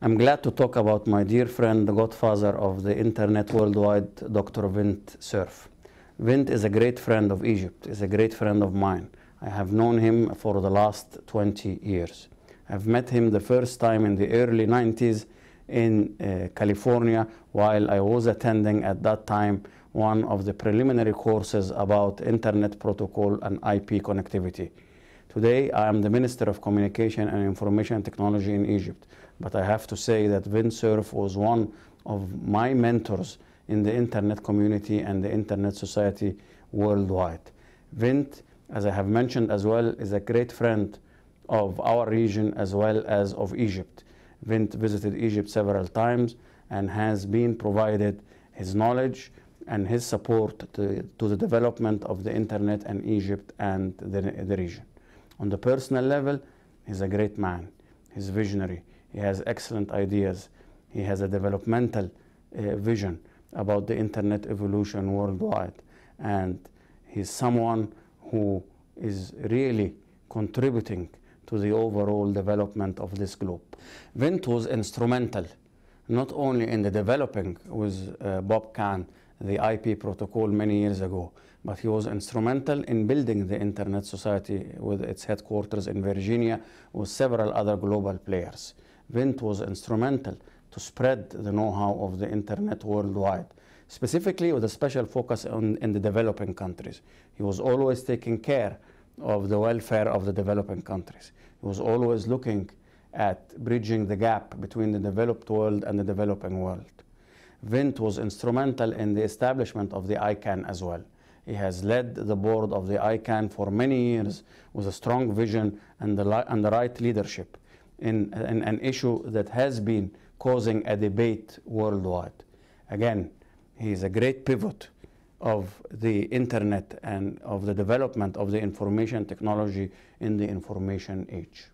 I'm glad to talk about my dear friend, the godfather of the internet worldwide, Dr. Vint Cerf. Vint is a great friend of Egypt, is a great friend of mine. I have known him for the last 20 years. I've met him the first time in the early 90s in uh, California while I was attending at that time one of the preliminary courses about internet protocol and IP connectivity. Today, I am the Minister of Communication and Information Technology in Egypt. But I have to say that Vinsurf was one of my mentors in the internet community and the internet society worldwide. Vint, as I have mentioned as well, is a great friend of our region as well as of Egypt. Vint visited Egypt several times and has been provided his knowledge and his support to, to the development of the internet and Egypt and the, the region. On the personal level, he's a great man. He's visionary. He has excellent ideas. He has a developmental uh, vision about the internet evolution worldwide. And he's someone who is really contributing to the overall development of this globe. Vint was instrumental not only in the developing with uh, Bob Kahn the IP protocol many years ago, but he was instrumental in building the Internet Society with its headquarters in Virginia with several other global players. Vint was instrumental to spread the know-how of the Internet worldwide, specifically with a special focus on, in the developing countries. He was always taking care of the welfare of the developing countries. He was always looking at bridging the gap between the developed world and the developing world. Vint was instrumental in the establishment of the ICANN as well. He has led the board of the ICANN for many years with a strong vision and the, and the right leadership in, in an issue that has been causing a debate worldwide. Again, he is a great pivot of the internet and of the development of the information technology in the information age.